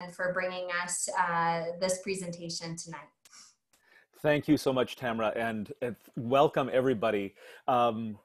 and for bringing us uh, this presentation tonight. Thank you so much, Tamra, and, and welcome everybody. Um,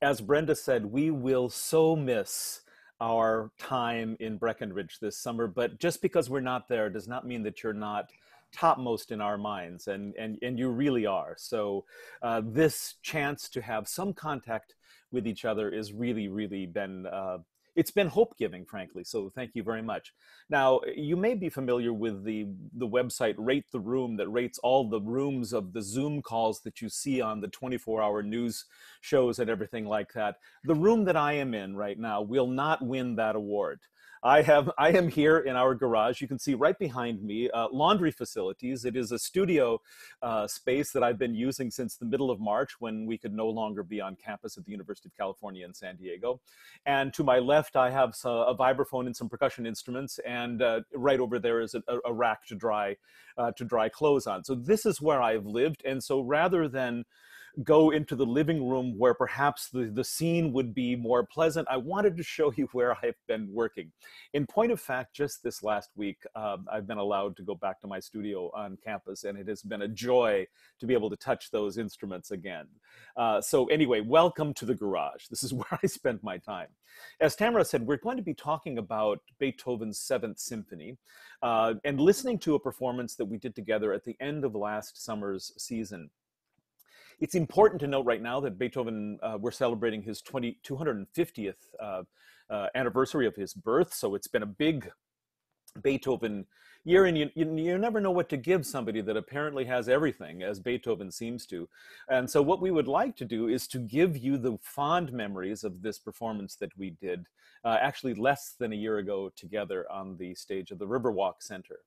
as Brenda said, we will so miss our time in Breckenridge this summer, but just because we're not there does not mean that you're not topmost in our minds, and, and, and you really are. So, uh, this chance to have some contact with each other is really, really been uh, it's been hope giving, frankly. So thank you very much. Now, you may be familiar with the, the website Rate the Room that rates all the rooms of the Zoom calls that you see on the 24 hour news shows and everything like that. The room that I am in right now will not win that award. I have I am here in our garage. You can see right behind me uh, laundry facilities. It is a studio uh, space that I've been using since the middle of March when we could no longer be on campus at the University of California in San Diego. And to my left, I have a vibraphone and some percussion instruments, and uh, right over there is a, a rack to dry uh, to dry clothes on. So this is where I've lived, and so rather than go into the living room where perhaps the, the scene would be more pleasant, I wanted to show you where I've been working. In point of fact, just this last week, um, I've been allowed to go back to my studio on campus, and it has been a joy to be able to touch those instruments again. Uh, so, anyway, welcome to the garage. This is where I spend my time. As Tamara said, we're going to be talking about Beethoven's Seventh Symphony uh, and listening to a performance that we did together at the end of last summer's season. It's important to note right now that Beethoven, uh, we're celebrating his 20, 250th uh, uh, anniversary of his birth, so it's been a big Beethoven year, and you, you, you never know what to give somebody that apparently has everything, as Beethoven seems to. And so, what we would like to do is to give you the fond memories of this performance that we did, uh, actually less than a year ago, together on the stage of the Riverwalk Center.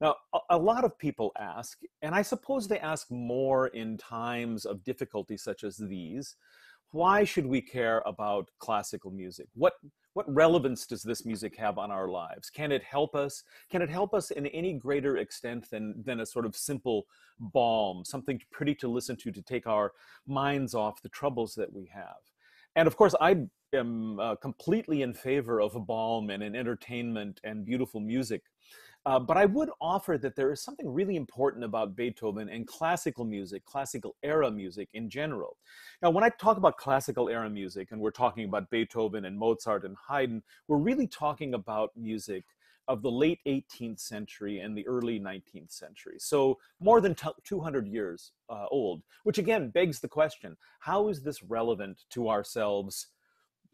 Now, a lot of people ask, and I suppose they ask more in times of difficulty such as these, why mm-hmm. should we care about classical music? What what relevance does this music have on our lives? Can it help us? Can it help us in any greater extent than than a sort of simple balm, something pretty to listen to to take our minds off the troubles that we have? And of course, I am uh, completely in favor of a balm and an entertainment and beautiful music. Uh, but I would offer that there is something really important about Beethoven and classical music, classical era music in general. Now, when I talk about classical era music and we're talking about Beethoven and Mozart and Haydn, we're really talking about music of the late 18th century and the early 19th century. So, more than 200 years uh, old, which again begs the question how is this relevant to ourselves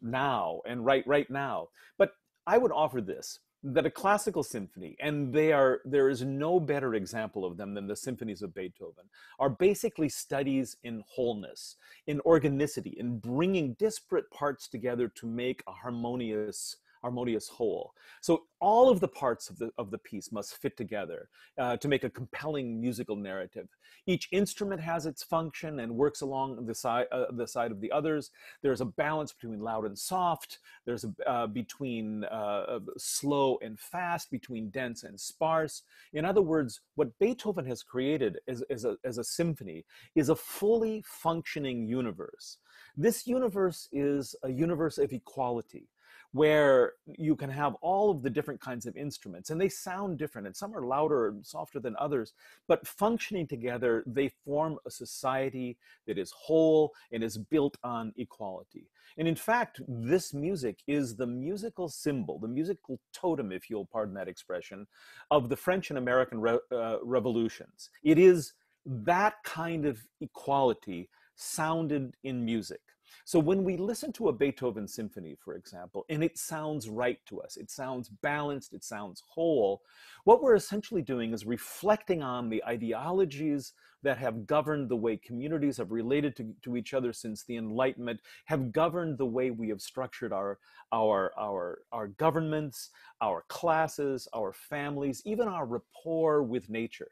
now and right, right now? But I would offer this that a classical symphony and they are there is no better example of them than the symphonies of beethoven are basically studies in wholeness in organicity in bringing disparate parts together to make a harmonious harmonious whole. So all of the parts of the, of the piece must fit together uh, to make a compelling musical narrative. Each instrument has its function and works along the, side uh, the side of the others. There's a balance between loud and soft. There's a uh, between uh, slow and fast, between dense and sparse. In other words, what Beethoven has created as, as, a, as a symphony is a fully functioning universe. This universe is a universe of equality where you can have all of the different kinds of instruments and they sound different and some are louder and softer than others but functioning together they form a society that is whole and is built on equality and in fact this music is the musical symbol the musical totem if you'll pardon that expression of the french and american re- uh, revolutions it is that kind of equality sounded in music so when we listen to a Beethoven symphony, for example, and it sounds right to us, it sounds balanced, it sounds whole, what we're essentially doing is reflecting on the ideologies that have governed the way communities have related to, to each other since the Enlightenment, have governed the way we have structured our, our, our, our governments, our classes, our families, even our rapport with nature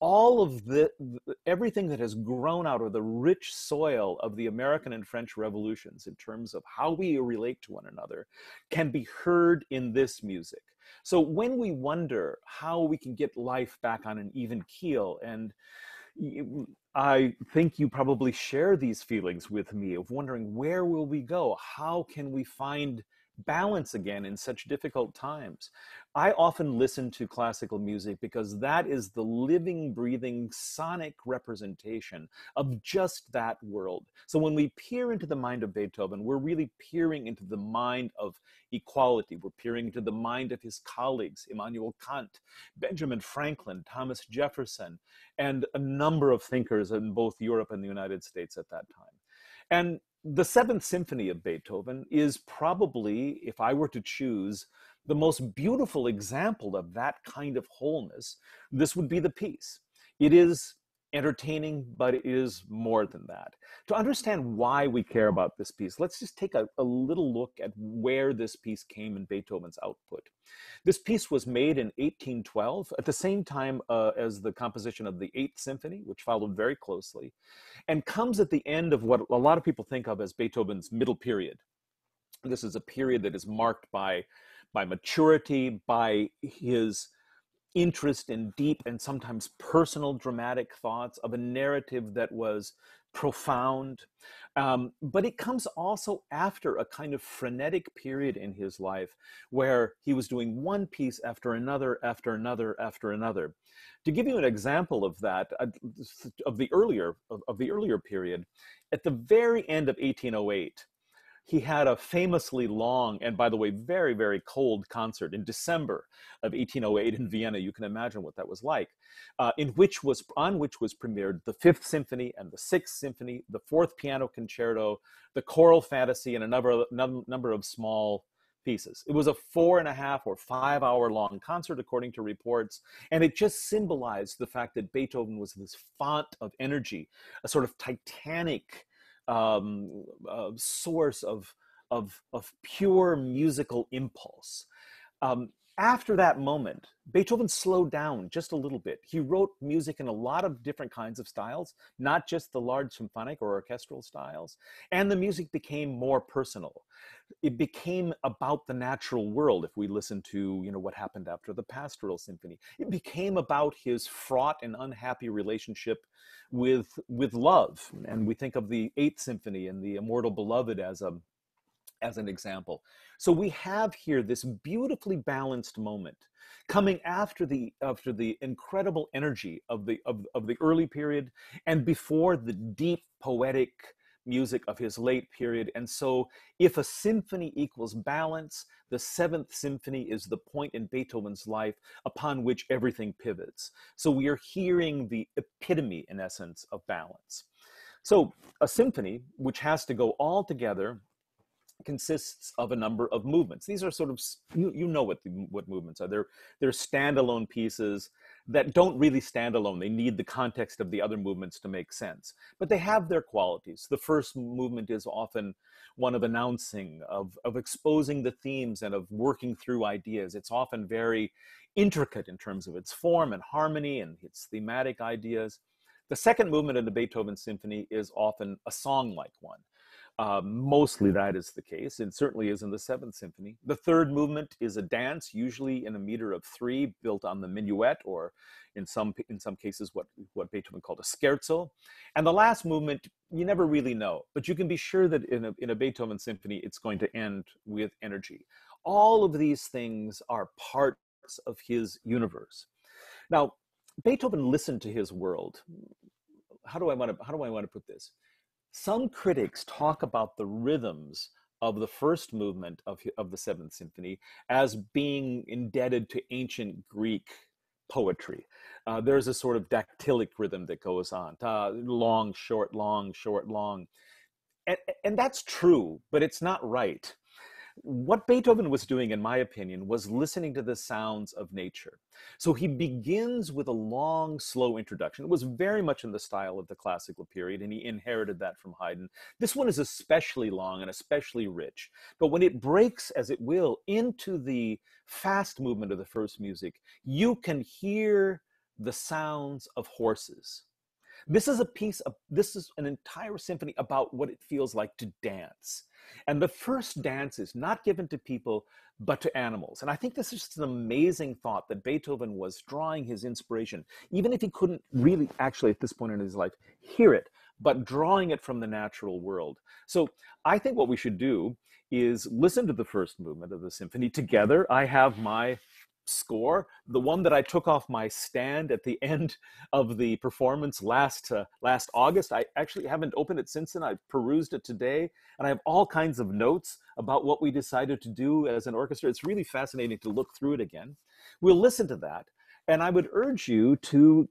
all of the everything that has grown out of the rich soil of the American and French revolutions in terms of how we relate to one another can be heard in this music. So when we wonder how we can get life back on an even keel and I think you probably share these feelings with me of wondering where will we go? How can we find balance again in such difficult times. I often listen to classical music because that is the living, breathing, sonic representation of just that world. So when we peer into the mind of Beethoven, we're really peering into the mind of equality. We're peering into the mind of his colleagues, Immanuel Kant, Benjamin Franklin, Thomas Jefferson, and a number of thinkers in both Europe and the United States at that time. And the Seventh Symphony of Beethoven is probably, if I were to choose, the most beautiful example of that kind of wholeness. This would be the piece. It is entertaining, but it is more than that. To understand why we care about this piece, let's just take a, a, little look at where this piece came in Beethoven's output. This piece was made in 1812, at the same time uh, as the composition of the Eighth Symphony, which followed very closely, and comes at the end of what a lot of people think of as Beethoven's middle period. This is a period that is marked by, by maturity, by his interest in deep and sometimes personal dramatic thoughts of a narrative that was profound. Um, but it comes also after a kind of frenetic period in his life where he was doing one piece after another, after another, after another. To give you an example of that, of the earlier of, of the earlier period, at the very end of 1808, he had a famously long and by the way very very cold concert in december of 1808 in vienna you can imagine what that was like uh, in which was on which was premiered the fifth symphony and the sixth symphony the fourth piano concerto the choral fantasy and a number, num, number of small pieces it was a four and a half or five hour long concert according to reports and it just symbolized the fact that beethoven was this font of energy a sort of titanic um, uh, source of, of, of pure musical impulse. Um, after that moment, Beethoven slowed down just a little bit. He wrote music in a lot of different kinds of styles, not just the large symphonic or orchestral styles. And the music became more personal. It became about the natural world if we listen to, you know, what happened after the Pastoral Symphony. It became about his fraught and unhappy relationship with with love. And we think of the Eighth Symphony and the Immortal Beloved as a as an example. So we have here this beautifully balanced moment coming after the after the incredible energy of the of, of the early period and before the deep poetic music of his late period. And so, if a symphony equals balance, the seventh symphony is the point in Beethoven's life upon which everything pivots. So, we are hearing the epitome, in essence, of balance. So, a symphony, which has to go all together consists of a number of movements. These are sort of you, you know what the, what movements are. They're they're standalone pieces that don't really stand alone. They need the context of the other movements to make sense, but they have their qualities. The first movement is often one of announcing, of of exposing the themes, and of working through ideas. It's often very intricate in terms of its form and harmony and its thematic ideas. The second movement of the Beethoven Symphony is often a song like one. Uh, mostly that is the case. It certainly is in the Seventh Symphony. The third movement is a dance, usually in a meter of three, built on the minuet, or in some in some cases, what what Beethoven called a scherzo. And the last movement, you never really know, but you can be sure that in a in a Beethoven symphony, it's going to end with energy. All of these things are parts of his universe. Now, Beethoven listened to his world. How do I want to how do I want to put this? Some critics talk about the rhythms of the first movement of, of the Seventh Symphony as being indebted to ancient Greek poetry. Uh, there's a sort of dactylic rhythm that goes on long, short, long, short, long. And, and that's true, but it's not right what Beethoven was doing, in my opinion, was listening to the sounds of nature. So he begins with a long, slow introduction. It was very much in the style of the classical period, and he inherited that from Haydn. This one is especially long and especially rich. But when it breaks, as it will, into the fast movement of the first music, you can hear the sounds of horses. This is a piece of, this is an entire symphony about what it feels like to dance and the first dance is not given to people, but to animals. And I think this is just an amazing thought that Beethoven was drawing his inspiration, even if he couldn't really actually at this point in his life hear it, but drawing it from the natural world. So I think what we should do is listen to the first movement of the symphony together. I have my score, the one that I took off my stand at the end of the performance last uh, last August. I actually haven't opened it since then. I've perused it today, and I have all kinds of notes about what we decided to do as an orchestra. It's really fascinating to look through it again. We'll listen to that, and I would urge you to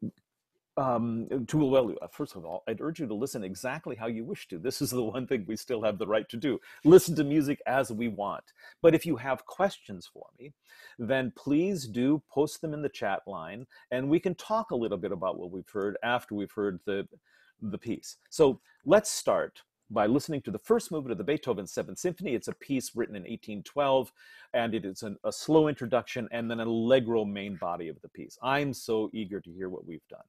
um, Tooul Welu, uh, first of all, I'd urge you to listen exactly how you wish to. This is the one thing we still have the right to do. Listen to music as we want. But if you have questions for me, then please do post them in the chat line and we can talk a little bit about what we've heard after we've heard the, the piece. So let's start by listening to the first movement of the Beethoven Seventh Symphony. It's a piece written in 1812, and it is an, a slow introduction and then an allegro main body of the piece. I'm so eager to hear what we've done.